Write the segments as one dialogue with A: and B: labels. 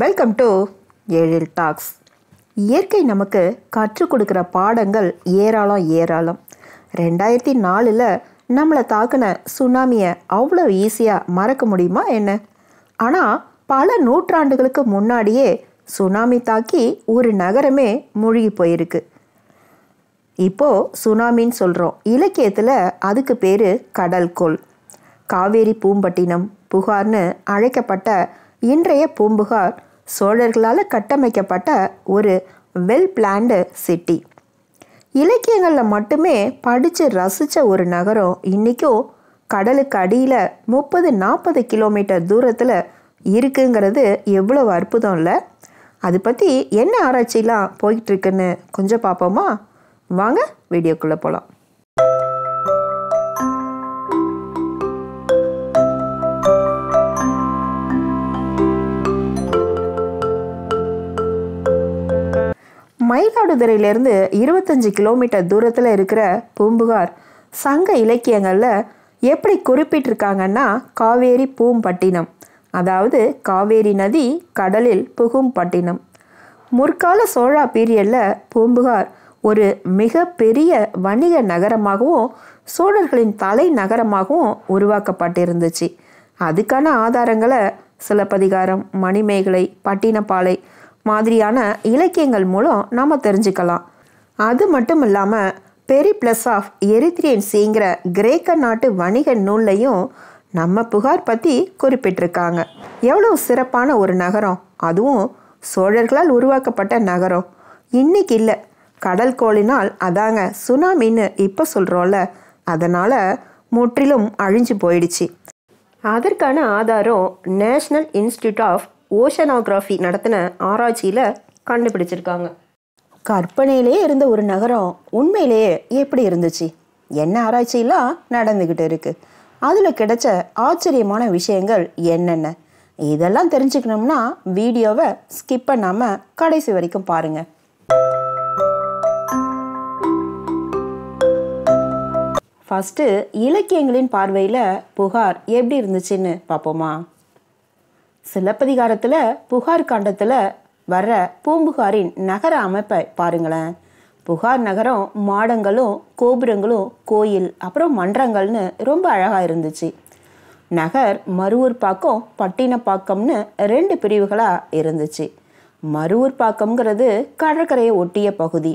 A: welcome to ஏழில் tax இயற்கை நமக்கு கற்றுக் கொடுக்குற பாடங்கள் ஏராளம் ஏராளம் ரெண்டாயிரத்தி நாலில் நம்மளை தாக்கின சுனாமியை அவ்வளோ ஈஸியாக மறக்க முடியுமா என்ன ஆனால் பல நூற்றாண்டுகளுக்கு முன்னாடியே சுனாமி தாக்கி ஒரு நகரமே மூழ்கி போயிருக்கு இப்போது சுனாமின்னு சொல்கிறோம் இலக்கியத்தில் அதுக்கு பேர் கடல்கோள் காவேரி பூம்பட்டினம் புகார்னு அழைக்கப்பட்ட இன்றைய பூம்புகார் சோழர்களால் கட்டமைக்கப்பட்ட ஒரு வெல் பிளான்டு சிட்டி இலக்கியங்களில் மட்டுமே படித்து ரசித்த ஒரு நகரம் இன்றைக்கும் கடலுக்கு அடியில் முப்பது நாற்பது கிலோமீட்டர் தூரத்தில் இருக்குங்கிறது எவ்வளோ அற்புதம் இல்லை அதை பற்றி என்ன ஆராய்ச்சிலாம் போயிட்டுருக்குன்னு கொஞ்சம் பார்ப்போமா வாங்க வீடியோக்குள்ளே போகலாம் மயிலாடுதுறையிலேருந்து இருபத்தஞ்சி கிலோமீட்டர் தூரத்தில் இருக்கிற பூம்புகார் சங்க இலக்கியங்களில் எப்படி குறிப்பிட்டிருக்காங்கன்னா காவேரி பூம்பட்டினம் அதாவது காவேரி நதி கடலில் புகும் பட்டினம் முற்கால சோழா பீரியடில் பூம்புகார் ஒரு மிக பெரிய வணிக நகரமாகவும் சோழர்களின் தலைநகரமாகவும் உருவாக்கப்பட்டிருந்துச்சு அதுக்கான ஆதாரங்களை சிலப்பதிகாரம் மணிமேகலை பட்டினப்பாலை மாதிரியான இலக்கியங்கள் மூலம் நாம் தெரிஞ்சுக்கலாம் அது மட்டும் இல்லாமல் பெரி பிளஸ் ஆஃப் எரித்ரியன்ஸிங்கிற கிரேக்க நாட்டு வணிக நூல்லையும் நம்ம புகார் பற்றி குறிப்பிட்டிருக்காங்க எவ்வளோ சிறப்பான ஒரு நகரம் அதுவும் சோழர்களால் உருவாக்கப்பட்ட நகரம் இன்னைக்கு இல்லை கடல் கோளினால் அதாங்க சுனாமின்னு இப்போ சொல்கிறோம்ல அதனால் முற்றிலும் அழிஞ்சு போயிடுச்சு அதற்கான ஆதாரம் நேஷ்னல் இன்ஸ்டியூட் ஆஃப் ஓஷனோகிராஃபி நடத்தின ஆராய்ச்சியில் கண்டுபிடிச்சிருக்காங்க கற்பனையிலே இருந்த ஒரு நகரம் உண்மையிலேயே எப்படி இருந்துச்சு என்ன ஆராய்ச்சியெல்லாம் நடந்துக்கிட்டு இருக்குது அதில் கிடைச்ச ஆச்சரியமான விஷயங்கள் என்னென்ன இதெல்லாம் தெரிஞ்சுக்கணும்னா வீடியோவை ஸ்கிப் பண்ணாமல் கடைசி வரைக்கும் பாருங்கள் ஃபஸ்ட்டு இலக்கியங்களின் பார்வையில் புகார் எப்படி இருந்துச்சுன்னு பார்ப்போமா சிலப்பதிகாரத்தில் புகார் காண்டத்தில் வர்ற பூம்புகாரின் நகர அமைப்பை பாருங்களேன் புகார் நகரம் மாடங்களும் கோபுரங்களும் கோயில் அப்புறம் மன்றங்கள்னு ரொம்ப அழகாக இருந்துச்சு நகர் மருவூர் பாக்கம் பட்டினப்பாக்கம்னு ரெண்டு பிரிவுகளாக இருந்துச்சு மருவூர் பாக்கம்ங்கிறது கடற்கரையை ஒட்டிய பகுதி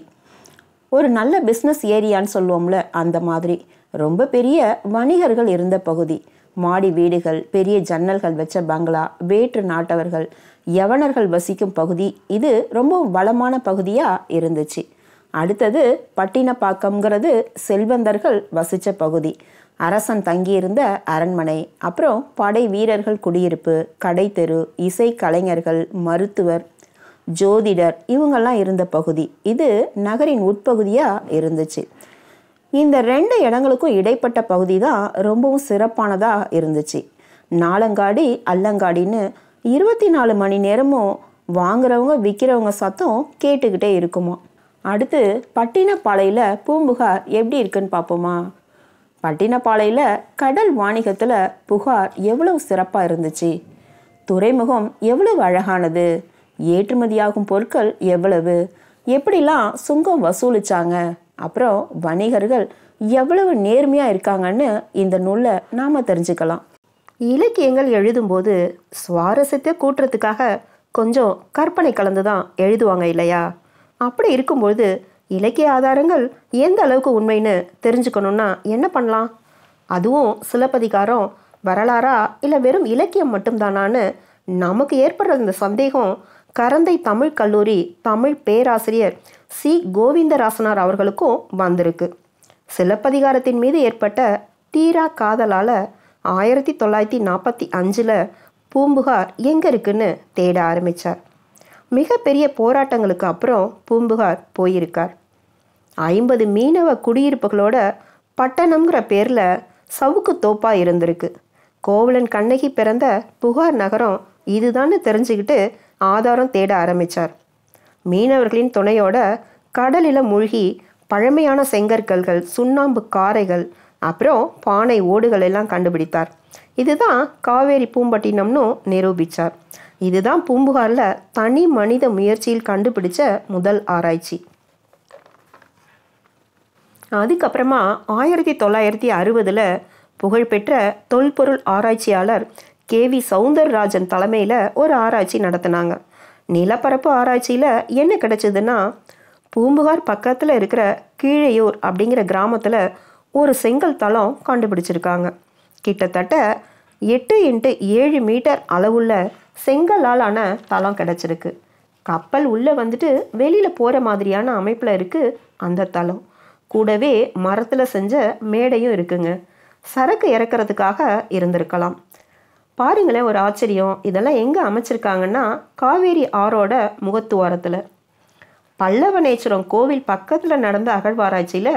A: ஒரு நல்ல பிஸ்னஸ் ஏரியான்னு சொல்லுவோம்ல அந்த மாதிரி ரொம்ப பெரிய வணிகர்கள் இருந்த பகுதி மாடி வீடுகள் பெரிய ஜன்னல்கள் வச்ச பங்களா வேற்று நாட்டவர்கள் யவனர்கள் வசிக்கும் பகுதி இது ரொம்ப வளமான பகுதியாக இருந்துச்சு அடுத்தது பட்டினப்பாக்கம்ங்கிறது செல்வந்தர்கள் வசித்த பகுதி அரசன் தங்கியிருந்த அரண்மனை அப்புறம் படை வீரர்கள் குடியிருப்பு கடைத்தெரு இசை கலைஞர்கள் மருத்துவர் ஜோதிடர் இவங்கெல்லாம் இருந்த பகுதி இது நகரின் உட்பகுதியாக இருந்துச்சு இந்த ரெண்டு இடங்களுக்கும் இடைப்பட்ட பகுதி தான் ரொம்பவும் சிறப்பானதாக இருந்துச்சு நாலங்காடி அல்லங்காடின்னு இருபத்தி நாலு மணி நேரமும் வாங்குறவங்க விற்கிறவங்க சத்தம் கேட்டுக்கிட்டே இருக்குமா அடுத்து பட்டினப்பாளையில் பூம்புகார் எப்படி இருக்குன்னு பார்ப்போமா பட்டினப்பாளையில் கடல் வாணிகத்தில் புகார் எவ்வளவு சிறப்பாக இருந்துச்சு துறைமுகம் எவ்வளவு அழகானது ஏற்றுமதியாகும் பொருட்கள் எவ்வளவு எப்படிலாம் சுங்கம் வசூலிச்சாங்க அப்புறம் வணிகர்கள் எவ்வளவு நேர்மையாக இருக்காங்கன்னு இந்த நூலில் நாம் தெரிஞ்சுக்கலாம் இலக்கியங்கள் எழுதும்போது சுவாரஸ்யத்தை கூட்டுறதுக்காக கொஞ்சம் கற்பனை கலந்து தான் எழுதுவாங்க இல்லையா அப்படி இருக்கும்பொழுது இலக்கிய ஆதாரங்கள் எந்த அளவுக்கு உண்மைன்னு தெரிஞ்சுக்கணுன்னா என்ன பண்ணலாம் அதுவும் சிலப்பதிகாரம் வரலாறா இல்லை வெறும் இலக்கியம் மட்டும்தானான்னு நமக்கு ஏற்படுற இந்த சந்தேகம் கரந்தை தமிழ் கல்லூரி தமிழ் பேராசிரியர் சி கோவிந்தராசனார் அவர்களுக்கும் வந்திருக்கு சிலப்பதிகாரத்தின் மீது ஏற்பட்ட தீரா காதலால் ஆயிரத்தி தொள்ளாயிரத்தி நாற்பத்தி அஞ்சில் பூம்புகார் எங்கே இருக்குன்னு தேட ஆரம்பித்தார் மிகப்பெரிய போராட்டங்களுக்கு அப்புறம் பூம்புகார் போயிருக்கார் ஐம்பது மீனவ குடியிருப்புகளோட பட்டணம்ங்கிற பேரில் சவுக்கு தோப்பாக இருந்திருக்கு கோவலன் கண்ணகி பிறந்த புகார் நகரம் இதுதான்னு தெரிஞ்சுக்கிட்டு ஆதாரம் தேட ஆரம்பித்தார் மீனவர்களின் துணையோட கடலில் மூழ்கி பழமையான செங்கற்கல்கள் சுண்ணாம்பு காரைகள் அப்புறம் பானை ஓடுகள் எல்லாம் கண்டுபிடித்தார் இதுதான் காவேரி பூம்பட்டினம்னு நிரூபித்தார் இதுதான் பூம்புகாரில் தனி மனித முயற்சியில் கண்டுபிடிச்ச முதல் ஆராய்ச்சி அதுக்கப்புறமா ஆயிரத்தி தொள்ளாயிரத்தி அறுபதில் புகழ்பெற்ற தொல்பொருள் ஆராய்ச்சியாளர் கே வி சவுந்தரராஜன் தலைமையில் ஒரு ஆராய்ச்சி நடத்தினாங்க நிலப்பரப்பு ஆராய்ச்சியில் என்ன கிடைச்சதுன்னா பூம்புகார் பக்கத்தில் இருக்கிற கீழையூர் அப்படிங்கிற கிராமத்தில் ஒரு செங்கல் தளம் கண்டுபிடிச்சிருக்காங்க கிட்டத்தட்ட எட்டு இன்ட்டு ஏழு மீட்டர் அளவுள்ள செங்கலாலான தளம் கிடச்சிருக்கு கப்பல் உள்ளே வந்துட்டு வெளியில் போகிற மாதிரியான அமைப்பில் இருக்குது அந்த தளம் கூடவே மரத்தில் செஞ்ச மேடையும் இருக்குங்க சரக்கு இறக்கிறதுக்காக இருந்திருக்கலாம் பாருங்களேன் ஒரு ஆச்சரியம் இதெல்லாம் எங்கே அமைச்சிருக்காங்கன்னா காவேரி ஆறோட முகத்துவாரத்தில் பல்லவநேச்சுரம் கோவில் பக்கத்தில் நடந்த அகழ்வாராய்ச்சியில்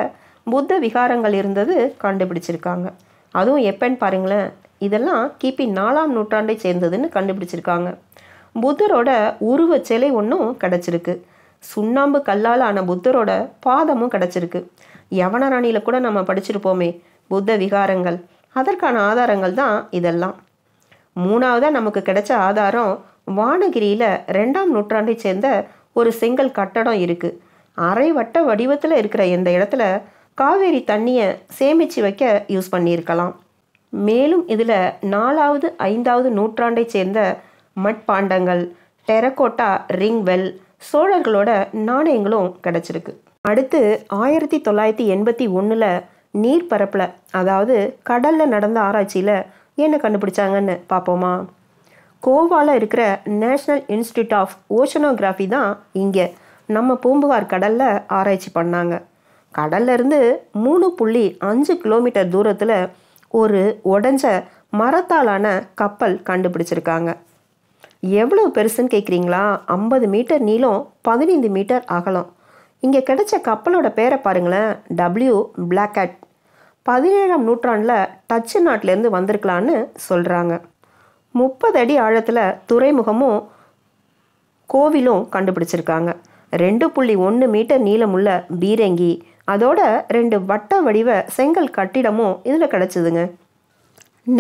A: புத்த விகாரங்கள் இருந்தது கண்டுபிடிச்சிருக்காங்க அதுவும் எப்பன்னு பாருங்களேன் இதெல்லாம் கிபி நாலாம் நூற்றாண்டை சேர்ந்ததுன்னு கண்டுபிடிச்சிருக்காங்க புத்தரோட உருவ சிலை ஒன்றும் கிடச்சிருக்கு சுண்ணாம்பு கல்லால் ஆன புத்தரோட பாதமும் கிடச்சிருக்கு யவனராணியில் கூட நம்ம படிச்சிருப்போமே புத்த விகாரங்கள் அதற்கான ஆதாரங்கள் தான் இதெல்லாம் மூணாவதாக நமக்கு கிடைச்ச ஆதாரம் வானகிரியில் ரெண்டாம் நூற்றாண்டை சேர்ந்த ஒரு செங்கல் கட்டடம் இருக்குது அரை வட்ட வடிவத்தில் இருக்கிற இந்த இடத்துல காவேரி தண்ணியை சேமித்து வைக்க யூஸ் பண்ணியிருக்கலாம் மேலும் இதில் நாலாவது ஐந்தாவது நூற்றாண்டை சேர்ந்த மட்பாண்டங்கள் டெரக்கோட்டா ரிங் வெல் சோழர்களோட நாணயங்களும் கிடச்சிருக்கு அடுத்து ஆயிரத்தி தொள்ளாயிரத்தி எண்பத்தி ஒன்றில் நீர்ப்பரப்பில் அதாவது கடலில் நடந்த ஆராய்ச்சியில் என்ன கண்டுபிடிச்சாங்கன்னு பார்ப்போமா கோவாவில் இருக்கிற நேஷ்னல் இன்ஸ்டியூட் ஆஃப் ஓஷனோகிராஃபி தான் இங்கே நம்ம பூம்புகார் கடலில் ஆராய்ச்சி பண்ணாங்க கடல்லேருந்து மூணு புள்ளி அஞ்சு கிலோமீட்டர் தூரத்தில் ஒரு உடஞ்ச மரத்தாலான கப்பல் கண்டுபிடிச்சிருக்காங்க எவ்வளோ பெருசுன்னு கேட்குறீங்களா ஐம்பது மீட்டர் நீளம் பதினைந்து மீட்டர் அகலம் இங்கே கிடைச்ச கப்பலோட பேரை பாருங்களேன் டபிள்யூ பிளாக் அட் பதினேழாம் நூற்றாண்டில் டச்சு நாட்டிலேருந்து வந்திருக்கலான்னு சொல்கிறாங்க முப்பது அடி ஆழத்தில் துறைமுகமும் கோவிலும் கண்டுபிடிச்சிருக்காங்க ரெண்டு புள்ளி ஒன்று மீட்டர் நீளமுள்ள பீரங்கி அதோட ரெண்டு வட்ட வடிவ செங்கல் கட்டிடமும் இதில் கிடச்சிதுங்க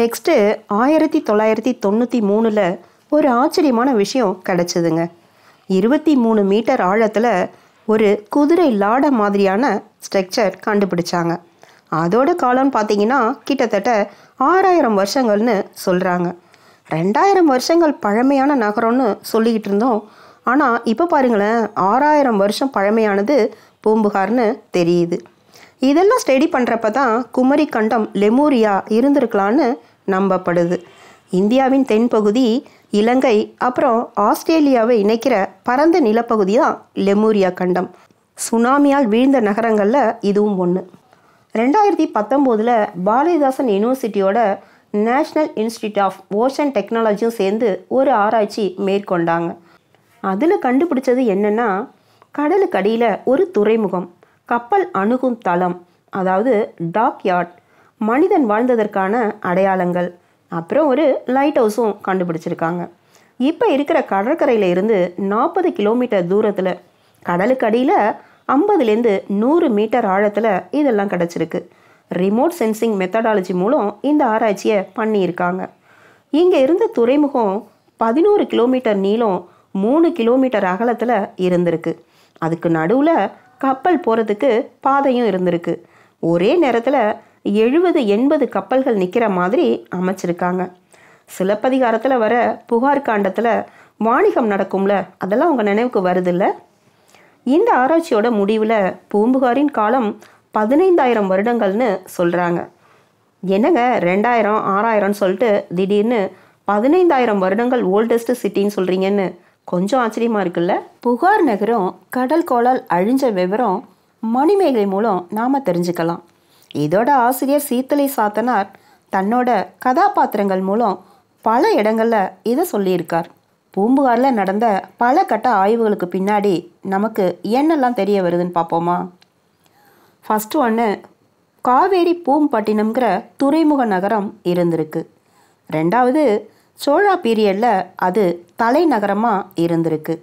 A: நெக்ஸ்ட்டு ஆயிரத்தி தொள்ளாயிரத்தி தொண்ணூற்றி மூணில் ஒரு ஆச்சரியமான விஷயம் கிடச்சிதுங்க இருபத்தி மூணு மீட்டர் ஆழத்தில் ஒரு குதிரை லாட மாதிரியான ஸ்ட்ரக்சர் கண்டுபிடிச்சாங்க அதோட காலம்னு பார்த்தீங்கன்னா கிட்டத்தட்ட ஆறாயிரம் வருஷங்கள்னு சொல்கிறாங்க ரெண்டாயிரம் வருஷங்கள் பழமையான நகரம்னு சொல்லிக்கிட்டு இருந்தோம் ஆனால் இப்போ பாருங்களேன் ஆறாயிரம் வருஷம் பழமையானது பூம்புகார்னு தெரியுது இதெல்லாம் ஸ்டடி பண்ணுறப்ப தான் குமரி கண்டம் லெமூரியா இருந்திருக்கலான்னு நம்பப்படுது இந்தியாவின் தென்பகுதி இலங்கை அப்புறம் ஆஸ்திரேலியாவை இணைக்கிற பரந்த நிலப்பகுதி தான் லெமூரியா கண்டம் சுனாமியால் வீழ்ந்த நகரங்களில் இதுவும் ஒன்று ரெண்டாயிரத்தி பத்தொம்போதில் பாரதிதாசன் யூனிவர்சிட்டியோட நேஷ்னல் இன்ஸ்டியூட் ஆஃப் ஓஷன் டெக்னாலஜியும் சேர்ந்து ஒரு ஆராய்ச்சி மேற்கொண்டாங்க அதில் கண்டுபிடிச்சது என்னென்னா கடலுக்கு அடியில் ஒரு துறைமுகம் கப்பல் அணுகும் தளம் அதாவது டாக் யார்ட் மனிதன் வாழ்ந்ததற்கான அடையாளங்கள் அப்புறம் ஒரு லைட் ஹவுஸும் கண்டுபிடிச்சிருக்காங்க இப்போ இருக்கிற கடற்கரையில் இருந்து நாற்பது கிலோமீட்டர் தூரத்தில் கடலுக்கு அடியில் ஐம்பதுலேருந்து நூறு மீட்டர் ஆழத்தில் இதெல்லாம் கிடச்சிருக்கு ரிமோட் சென்சிங் மெத்தடாலஜி மூலம் இந்த ஆராய்ச்சியை பண்ணியிருக்காங்க இங்கே இருந்த துறைமுகம் பதினோரு கிலோமீட்டர் நீளம் மூணு கிலோமீட்டர் அகலத்தில் இருந்திருக்கு அதுக்கு நடுவில் கப்பல் போகிறதுக்கு பாதையும் இருந்திருக்கு ஒரே நேரத்தில் எழுபது எண்பது கப்பல்கள் நிற்கிற மாதிரி அமைச்சிருக்காங்க சிலப்பதிகாரத்தில் வர புகார் காண்டத்தில் வாணிகம் நடக்கும்ல அதெல்லாம் உங்கள் நினைவுக்கு வருதில்ல இந்த ஆராய்ச்சியோட முடிவில் பூம்புகாரின் காலம் பதினைந்தாயிரம் வருடங்கள்னு சொல்கிறாங்க என்னங்க ரெண்டாயிரம் ஆறாயிரம்னு சொல்லிட்டு திடீர்னு பதினைந்தாயிரம் வருடங்கள் ஓல்டஸ்ட் சிட்டின்னு சொல்கிறீங்கன்னு கொஞ்சம் ஆச்சரியமாக இருக்குல்ல புகார் நகரம் கடல் கோளால் அழிஞ்ச விவரம் மணிமேகலை மூலம் நாம் தெரிஞ்சுக்கலாம் இதோட ஆசிரியர் சீத்தலை சாத்தனார் தன்னோட கதாபாத்திரங்கள் மூலம் பல இடங்களில் இதை சொல்லியிருக்கார் பூம்புகாரில் நடந்த பல கட்ட ஆய்வுகளுக்கு பின்னாடி நமக்கு என்னெல்லாம் தெரிய வருதுன்னு பார்ப்போமா ஃபஸ்ட்டு ஒன்று காவேரி பூம்பட்டினம்ங்கிற துறைமுக நகரம் இருந்திருக்கு ரெண்டாவது சோழா பீரியடில் அது தலைநகரமாக இருந்திருக்கு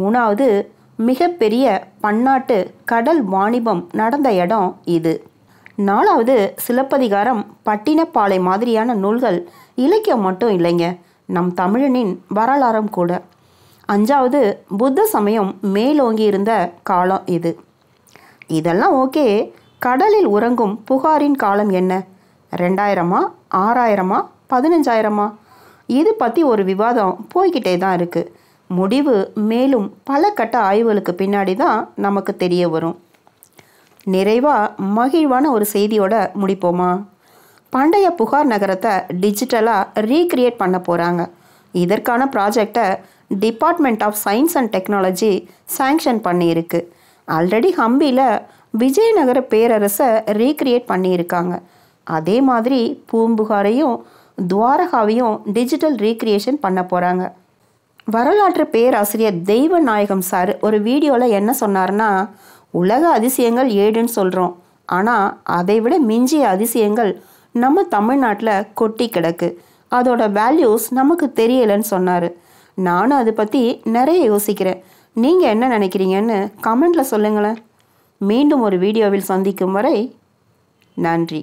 A: மூணாவது மிகப்பெரிய பன்னாட்டு கடல் வாணிபம் நடந்த இடம் இது நாலாவது சிலப்பதிகாரம் பட்டினப்பாலை மாதிரியான நூல்கள் இலக்கியம் மட்டும் இல்லைங்க நம் தமிழனின் வரலாறும் கூட அஞ்சாவது புத்த சமயம் மேலோங்கி இருந்த காலம் இது இதெல்லாம் ஓகே கடலில் உறங்கும் புகாரின் காலம் என்ன ரெண்டாயிரமா ஆறாயிரமா பதினஞ்சாயிரமா இது பற்றி ஒரு விவாதம் போய்கிட்டே தான் இருக்குது முடிவு மேலும் பல கட்ட ஆய்வுகளுக்கு பின்னாடி தான் நமக்கு தெரிய வரும் நிறைவாக மகிழ்வான ஒரு செய்தியோட முடிப்போமா பண்டைய புகார் நகரத்தை டிஜிட்டலாக ரீக்ரியேட் பண்ண போகிறாங்க இதற்கான ப்ராஜெக்டை department of science and technology sanction பண்ணியிருக்கு ஆல்ரெடி ஹம்பியில் விஜயநகர பேரரசை ரீக்ரியேட் பண்ணியிருக்காங்க அதே மாதிரி பூம்புகாரையும் துவாரகாவையும் டிஜிட்டல் ரீக்ரியேஷன் பண்ண போகிறாங்க வரலாற்று பேராசிரியர் தெய்வ நாயகம் சார் ஒரு வீடியோவில் என்ன சொன்னார்னா உலக அதிசயங்கள் ஏடுன்னு சொல்கிறோம் ஆனால் அதை விட மிஞ்சிய அதிசயங்கள் நம்ம தமிழ்நாட்டில் கொட்டி கிடக்கு அதோட வேல்யூஸ் நமக்கு தெரியலைன்னு சொன்னார் நானும் அதை பற்றி நிறைய யோசிக்கிறேன் நீங்கள் என்ன நினைக்கிறீங்கன்னு கமெண்டில் சொல்லுங்களேன் மீண்டும் ஒரு வீடியோவில் சந்திக்கும் வரை நன்றி